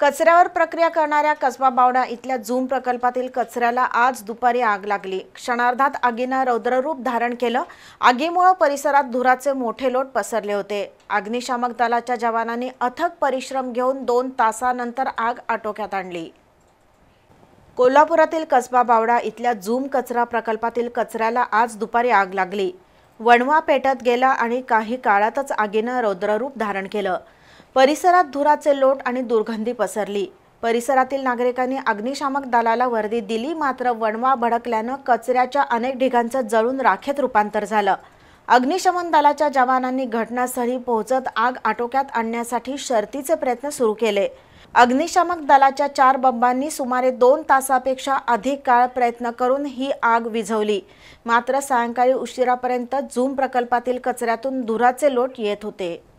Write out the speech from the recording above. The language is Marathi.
कचऱ्यावर प्रक्रिया करणाऱ्या कसबा बावडा इथल्या झूम प्रकल्पातील कचऱ्याला आज दुपारी आग लागली क्षणार्धात आगीनं रौद्ररूप धारण केलं आगीमुळे परिसरात धुराचे मोठे लोट पसरले होते अग्निशामक दलाच्या जवानांनी अथक परिश्रम घेऊन दोन तासानंतर आग आटोक्यात आणली कोल्हापुरातील कसबा बावडा इथल्या झूम कचरा प्रकल्पातील कचऱ्याला आज दुपारी आग लागली वणवा पेटत गेला आणि काही काळातच आगीनं रौद्ररूप धारण केलं परिसरात धुराचे लोट आणि दुर्गंधी पसरली परिसरातील नागरिकांनी अग्निशामक दलाला वर्दी दिली मात्र वणवा भडकल्यानं कचऱ्याच्या अनेक ढिगांचं जळून राखेत रूपांतर झालं अग्निशमन दलाच्या जवानांनी घटनास्थळी पोहोचत आग आटोक्यात आणण्यासाठी शर्तीचे प्रयत्न सुरू केले अग्निशामक दलाच्या चार बंबांनी सुमारे दोन तासापेक्षा अधिक काळ प्रयत्न करून ही आग विझवली मात्र सायंकाळी उशिरापर्यंत झूम प्रकल्पातील कचऱ्यातून धुराचे लोट येत होते